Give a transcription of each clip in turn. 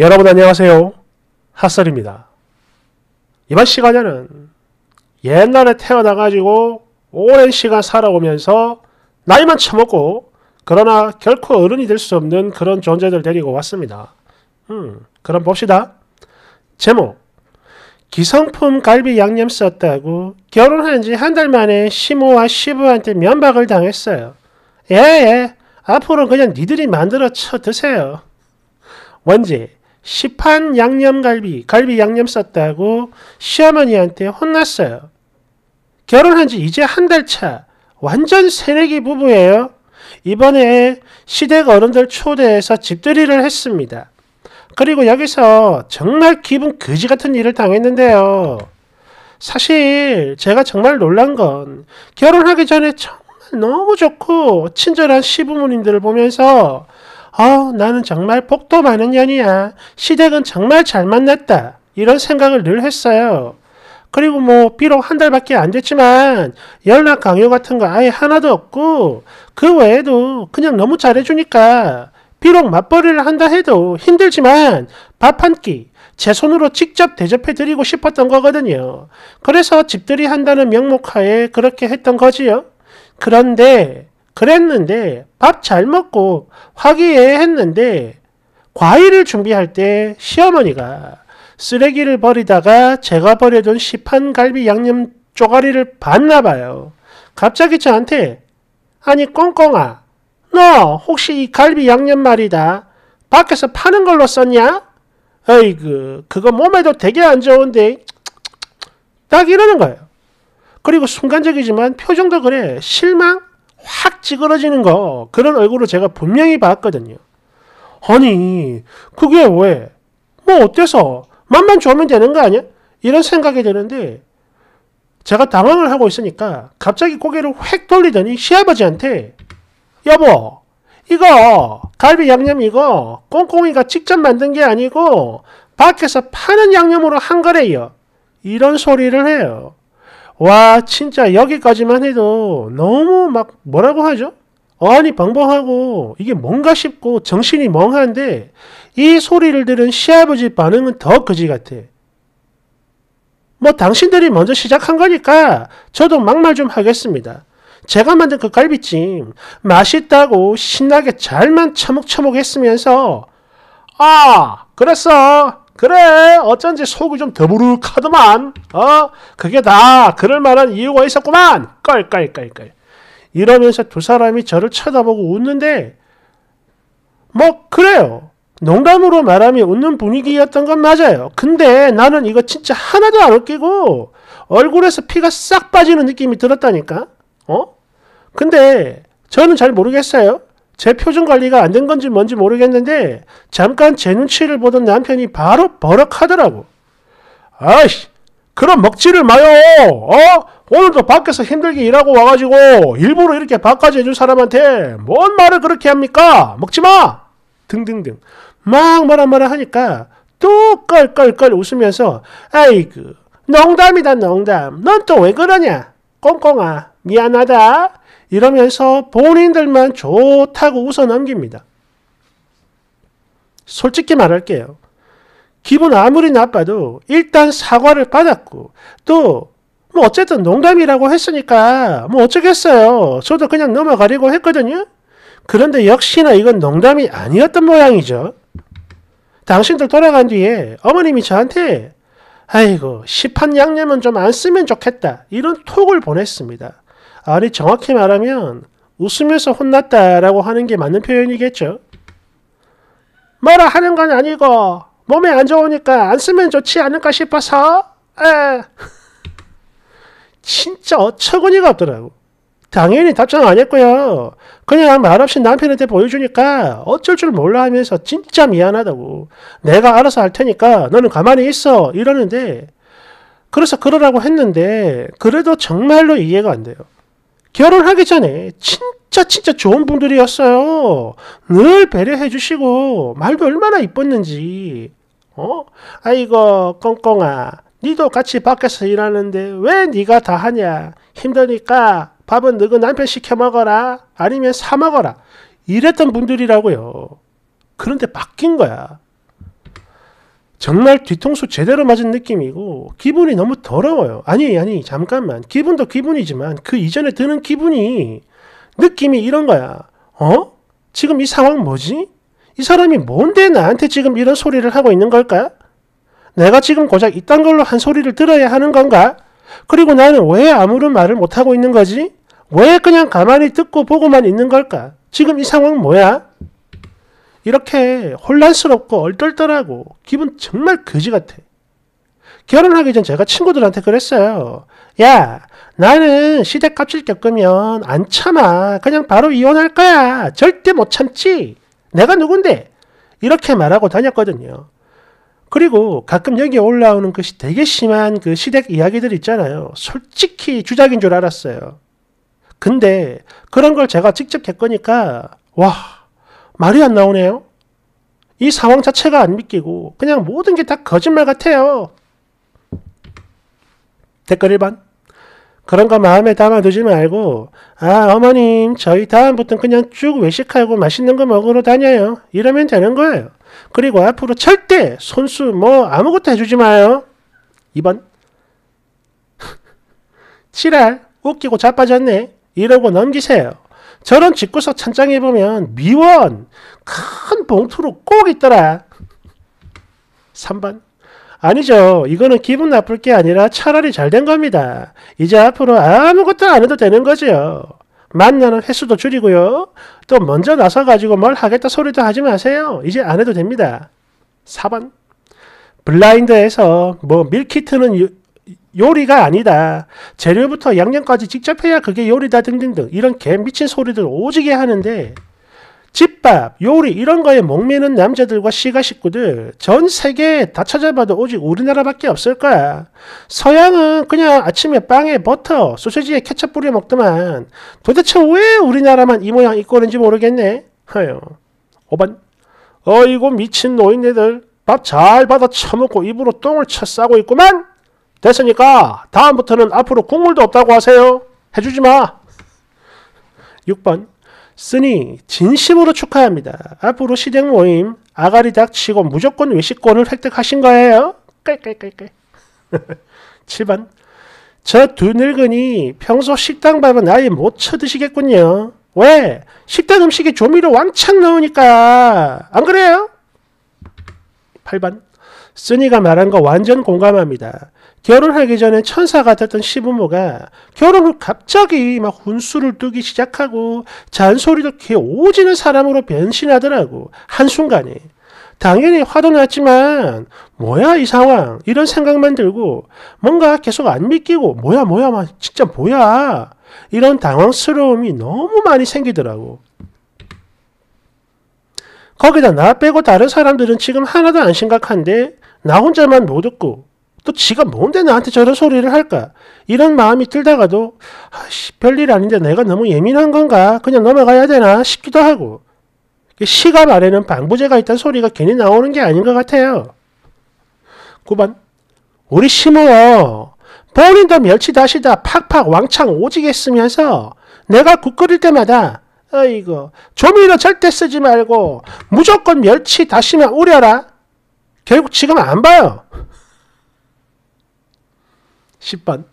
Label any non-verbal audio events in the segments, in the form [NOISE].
여러분 안녕하세요. 핫설입니다. 이번 시간에는 옛날에 태어나가지고 오랜 시간 살아오면서 나이만 처먹고 그러나 결코 어른이 될 수 없는 그런 존재들 데리고 왔습니다. 음, 그럼 봅시다. 제목 기성품 갈비 양념 썼다고 결혼한 지 한 달 만에 시모와 시부한테 면박을 당했어요. 예예, 앞으로 그냥 니들이 만들어 쳐 드세요. 원지 시판 양념갈비, 갈비 양념 썼다고 시어머니한테 혼났어요. 결혼한 지 이제 한 달 차. 완전 새내기 부부예요. 이번에 시댁 어른들 초대해서 집들이를 했습니다. 그리고 여기서 정말 기분 그지 같은 일을 당했는데요. 사실 제가 정말 놀란 건 결혼하기 전에 정말 너무 좋고 친절한 시부모님들을 보면서 어, 나는 정말 복도 많은 년이야. 시댁은 정말 잘 만났다. 이런 생각을 늘 했어요. 그리고 뭐 비록 한 달밖에 안 됐지만 연락 강요 같은 거 아예 하나도 없고 그 외에도 그냥 너무 잘해주니까 비록 맞벌이를 한다 해도 힘들지만 밥 한 끼 제 손으로 직접 대접해드리고 싶었던 거거든요. 그래서 집들이 한다는 명목하에 그렇게 했던 거지요. 그런데 그랬는데 밥 잘 먹고 화기애애했는데 과일을 준비할 때 시어머니가 쓰레기를 버리다가 제가 버려둔 시판 갈비 양념 쪼가리를 봤나 봐요. 갑자기 저한테 아니 꽁꽁아 너 혹시 이 갈비 양념 말이다 밖에서 파는 걸로 썼냐? 어이그 그거 몸에도 되게 안 좋은데 딱 이러는 거예요. 그리고 순간적이지만 표정도 그래 실망? 확 찌그러지는 거 그런 얼굴을 제가 분명히 봤거든요. 아니 그게 왜? 뭐 어때서? 맘만 좋으면 되는 거 아니야? 이런 생각이 드는데 제가 당황을 하고 있으니까 갑자기 고개를 획 돌리더니 시아버지한테 여보 이거 갈비 양념 이거 꽁꽁이가 직접 만든 게 아니고 밖에서 파는 양념으로 한 거래요. 이런 소리를 해요. 와, 진짜 여기까지만 해도 너무 막 뭐라고 하죠? 어안이 방방하고 이게 뭔가 싶고 정신이 멍한데 이 소리를 들은 시아버지 반응은 더 거지 같아. 뭐 당신들이 먼저 시작한 거니까 저도 막말 좀 하겠습니다. 제가 만든 그 갈비찜 맛있다고 신나게 잘만 처먹처먹 했으면서 아 그랬어 그래 어쩐지 속이 좀 더부룩하더만 어 그게 다 그럴 만한 이유가 있었구만 깔깔깔깔 이러면서 두 사람이 저를 쳐다보고 웃는데 뭐 그래요 농담으로 말하면 웃는 분위기였던 건 맞아요 근데 나는 이거 진짜 하나도 안 웃기고 얼굴에서 피가 싹 빠지는 느낌이 들었다니까 어 근데 저는 잘 모르겠어요 제 표준 관리가 안 된 건지 뭔지 모르겠는데 잠깐 제 눈치를 보던 남편이 바로 버럭하더라고. 아이씨, 그럼 먹지를 마요. 어? 오늘도 밖에서 힘들게 일하고 와가지고 일부러 이렇게 밥까지 해준 사람한테 뭔 말을 그렇게 합니까? 먹지 마. 등등등. 막 뭐라 뭐라 하니까 또 껄껄껄 웃으면서 아이그 농담이다 농담. 넌 또 왜 그러냐? 꽁꽁아 미안하다. 이러면서 본인들만 좋다고 웃어넘깁니다. 솔직히 말할게요. 기분 아무리 나빠도 일단 사과를 받았고 또 뭐 어쨌든 농담이라고 했으니까 뭐 어쩌겠어요. 저도 그냥 넘어가려고 했거든요. 그런데 역시나 이건 농담이 아니었던 모양이죠. 당신들 돌아간 뒤에 어머님이 저한테 아이고 시판 양념은 좀 안 쓰면 좋겠다 이런 톡을 보냈습니다. R이 정확히 말하면 웃으면서 혼났다라고 하는 게 맞는 표현이겠죠. 뭐라 하는 건 아니고 몸에 안 좋으니까 안 쓰면 좋지 않을까 싶어서 에. 진짜 어처구니가 없더라고. 당연히 답장 안 했고요. 그냥 말없이 남편한테 보여주니까 어쩔 줄 몰라 하면서 진짜 미안하다고. 내가 알아서 할 테니까 너는 가만히 있어. 이러는데, 그래서 그러라고 했는데, 그래도 정말로 이해가 안 돼요. 결혼하기 전에 진짜 진짜 좋은 분들이었어요. 늘 배려해 주시고 말도 얼마나 이뻤는지. 어? 아이고 꽁꽁아. 니도 같이 밖에서 일하는데 왜 니가 다 하냐. 힘드니까 밥은 너희 남편 시켜 먹어라. 아니면 사 먹어라. 이랬던 분들이라고요. 그런데 바뀐 거야. 정말 뒤통수 제대로 맞은 느낌이고 기분이 너무 더러워요. 아니 아니 잠깐만 기분도 기분이지만 그 이전에 드는 기분이 느낌이 이런 거야. 어? 지금 이 상황 뭐지? 이 사람이 뭔데 나한테 지금 이런 소리를 하고 있는 걸까? 내가 지금 고작 이딴 걸로 한 소리를 들어야 하는 건가? 그리고 나는 왜 아무런 말을 못하고 있는 거지? 왜 그냥 가만히 듣고 보고만 있는 걸까? 지금 이 상황 뭐야? 이렇게 혼란스럽고 얼떨떨하고 기분 정말 거지 같아. 결혼하기 전 제가 친구들한테 그랬어요. 야, 나는 시댁 값을 겪으면 안 참아. 그냥 바로 이혼할 거야. 절대 못 참지. 내가 누군데? 이렇게 말하고 다녔거든요. 그리고 가끔 여기 올라오는 것이 되게 심한 그 시댁 이야기들 있잖아요. 솔직히 주작인 줄 알았어요. 근데 그런 걸 제가 직접 겪으니까, 와, 말이 안 나오네요. 이 상황 자체가 안 믿기고 그냥 모든 게 다 거짓말 같아요. 댓글 1번 그런 거 마음에 담아두지 말고 아 어머님 저희 다음부터는 그냥 쭉 외식하고 맛있는 거 먹으러 다녀요. 이러면 되는 거예요. 그리고 앞으로 절대 손수 뭐 아무것도 해주지 마요. 2번 치랄 [LAUGHS] 웃기고 자빠졌네 이러고 넘기세요. 저런 집구석 찬장에 보면 미원 큰 봉투로 꼭 있더라. 3번 아니죠. 이거는 기분 나쁠 게 아니라 차라리 잘 된 겁니다. 이제 앞으로 아무것도 안 해도 되는 거지요. 만나는 횟수도 줄이고요. 또 먼저 나서 가지고 뭘 하겠다 소리도 하지 마세요. 이제 안 해도 됩니다. 4번 블라인드에서 뭐 밀키트는 요리가 아니다. 재료부터 양념까지 직접 해야 그게 요리다 등등등 이런 개 미친 소리들 오지게 하는데 집밥, 요리 이런 거에 목매는 남자들과 시가 식구들 전 세계에 다 찾아봐도 오직 우리나라밖에 없을 거야. 서양은 그냥 아침에 빵에 버터, 소시지에 케첩 뿌려 먹더만 도대체 왜 우리나라만 이 모양 이 꼴인지 모르겠네. 하여. 5번. 어이구 미친 노인네들 밥 잘 받아 처먹고 입으로 똥을 쳐 싸고 있구만. 됐으니까 다음부터는 앞으로 국물도 없다고 하세요. 해주지 마. 6번 쓰니 진심으로 축하합니다. 앞으로 시댁 모임 아가리 닥치고 무조건 외식권을 획득하신 거예요. 깔깔깔깔. 7번 저 두 늙은이 평소 식당 밥은 아예 못 쳐드시겠군요. 왜? 식당 음식에 조미료 왕창 넣으니까 안 그래요? 8번 쓰니가 말한 거 완전 공감합니다. 결혼하기 전에 천사 같았던 시부모가 결혼 후 갑자기 막 훈수를 뜨기 시작하고 잔소리도 개 오지는 사람으로 변신하더라고. 한순간에. 당연히 화도 났지만 뭐야 이 상황 이런 생각만 들고 뭔가 계속 안 믿기고 뭐야 뭐야 막 진짜 뭐야 이런 당황스러움이 너무 많이 생기더라고. 거기다 나 빼고 다른 사람들은 지금 하나도 안 심각한데 나 혼자만 못 웃고 또 지가 뭔데 나한테 저런 소리를 할까? 이런 마음이 들다가도 아씨 별일 아닌데 내가 너무 예민한 건가? 그냥 넘어가야 되나 싶기도 하고 시가 말에는 방부제가 있다는 소리가 괜히 나오는 게 아닌 것 같아요. 9번 우리 심어요. 본인도 멸치 다시다 팍팍 왕창 오지겠으면서 내가 국 끓일 때마다 아이고 조미료 절대 쓰지 말고 무조건 멸치 다시면 우려라. 결국 지금 안 봐요. 10번.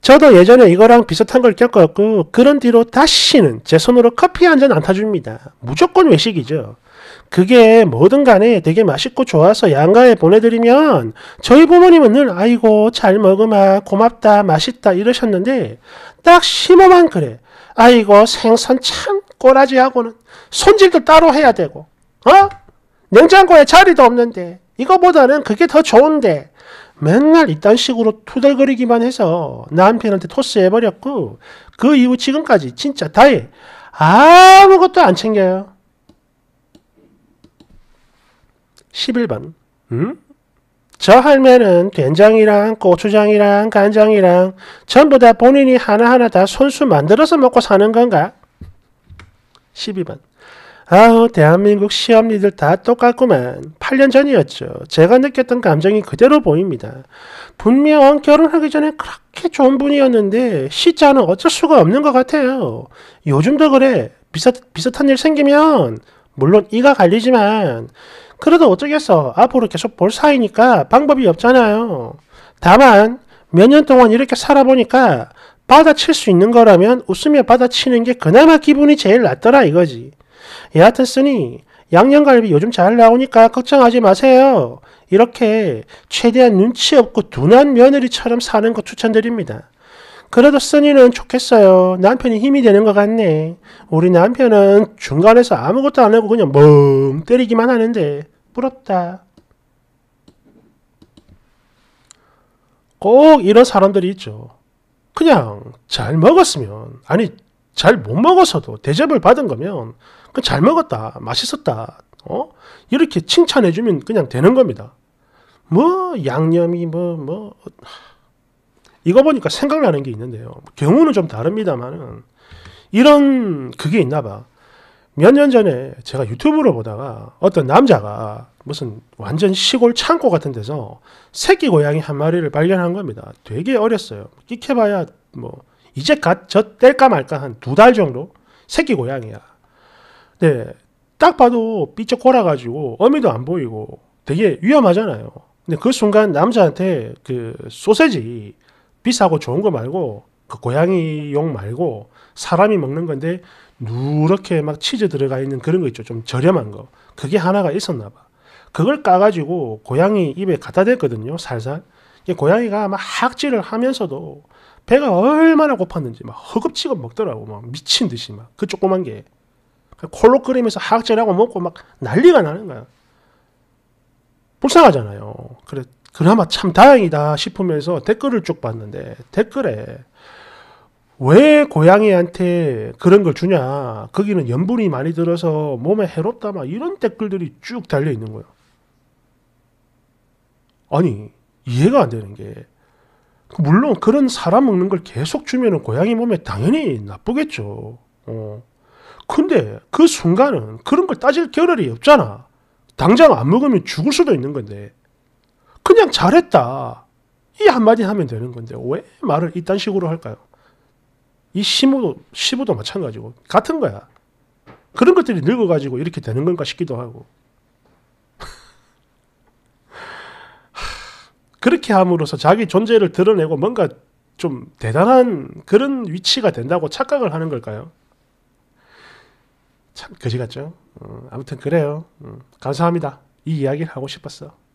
저도 예전에 이거랑 비슷한 걸 겪었고 그런 뒤로 다시는 제 손으로 커피 한 잔 안 타줍니다. 무조건 외식이죠. 그게 뭐든 간에 되게 맛있고 좋아서 양가에 보내드리면 저희 부모님은 늘 아이고 잘 먹으마 고맙다 맛있다 이러셨는데 딱심5만 그래 아이고 생선 참 꼬라지하고는 손질도 따로 해야 되고 어? 냉장고에 자리도 없는데 이거보다는 그게 더 좋은데 맨날 이딴 식으로 투덜거리기만 해서 남편한테 토스해버렸고 그 이후 지금까지 진짜 다해 아무것도 안 챙겨요. 11번 음? 저 할매는 된장이랑 고추장이랑 간장이랑 전부 다 본인이 하나하나 다 손수 만들어서 먹고 사는 건가? 12번 아우 대한민국 시험니들 다 똑같구만. 8년 전이었죠. 제가 느꼈던 감정이 그대로 보입니다. 분명 결혼하기 전에 그렇게 좋은 분이었는데 시자는 어쩔 수가 없는 것 같아요. 요즘도 그래. 비슷, 비슷한 일 생기면 물론 이가 갈리지만 그래도 어쩌겠어. 앞으로 계속 볼 사이니까 방법이 없잖아요. 다만 몇 년 동안 이렇게 살아보니까 받아칠 수 있는 거라면 웃으며 받아치는 게 그나마 기분이 제일 낫더라 이거지. 여하튼쓰니 양념갈비 요즘 잘 나오니까 걱정하지 마세요. 이렇게 최대한 눈치 없고 둔한 며느리처럼 사는 거 추천드립니다. 그래도 쓰니는 좋겠어요. 남편이 힘이 되는 것 같네. 우리 남편은 중간에서 아무것도 안 하고 그냥 멍 때리기만 하는데 부럽다. 꼭 이런 사람들이 있죠. 그냥 잘 먹었으면 아니 잘 못 먹어서도 대접을 받은 거면 그잘 먹었다, 맛있었다, 어? 이렇게 칭찬해주면 그냥 되는 겁니다. 뭐, 양념이 뭐, 뭐, 이거 보니까 생각나는 게 있는데요. 경우는 좀 다릅니다만은, 이런 그게 있나 봐. 몇 년 전에 제가 유튜브를 보다가 어떤 남자가 무슨 완전 시골 창고 같은 데서 새끼 고양이 한 마리를 발견한 겁니다. 되게 어렸어요. 끼켜봐야 뭐, 이제 갓, 저 뗄까 말까 한 두 달 정도? 새끼 고양이야. 네, 딱 봐도 삐쩍 골아가지고 어미도 안 보이고 되게 위험하잖아요. 근데 그 순간 남자한테 그 소세지 비싸고 좋은 거 말고 그 고양이 용 말고 사람이 먹는 건데 누렇게 막 치즈 들어가 있는 그런 거 있죠. 좀 저렴한 거. 그게 하나가 있었나 봐. 그걸 까가지고 고양이 입에 갖다 댔거든요. 살살. 고양이가 막 학질을 하면서도 배가 얼마나 고팠는지 막 허겁지겁 먹더라고. 막 미친 듯이 막. 그 조그만 게. 콜록그리면서 하악질하고 먹고 막 난리가 나는 거야. 불쌍하잖아요. 그래, 그나마 참 다행이다 싶으면서 댓글을 쭉 봤는데 댓글에 왜 고양이한테 그런 걸 주냐. 거기는 염분이 많이 들어서 몸에 해롭다. 막 이런 댓글들이 쭉 달려 있는 거예요. 아니, 이해가 안 되는 게. 물론 그런 사람 먹는 걸 계속 주면 고양이 몸에 당연히 나쁘겠죠. 어. 근데 그 순간은 그런 걸 따질 겨를이 없잖아. 당장 안 먹으면 죽을 수도 있는 건데. 그냥 잘했다. 이 한마디 하면 되는 건데 왜 말을 이딴 식으로 할까요? 이 심호도, 시호도 마찬가지고 같은 거야. 그런 것들이 늙어가지고 이렇게 되는 건가 싶기도 하고. [LAUGHS] 그렇게 함으로써 자기 존재를 드러내고 뭔가 좀 대단한 그런 위치가 된다고 착각을 하는 걸까요? 참 거지 같죠? 어, 아무튼 그래요. 어, 감사합니다. 이 이야기를 하고 싶었어.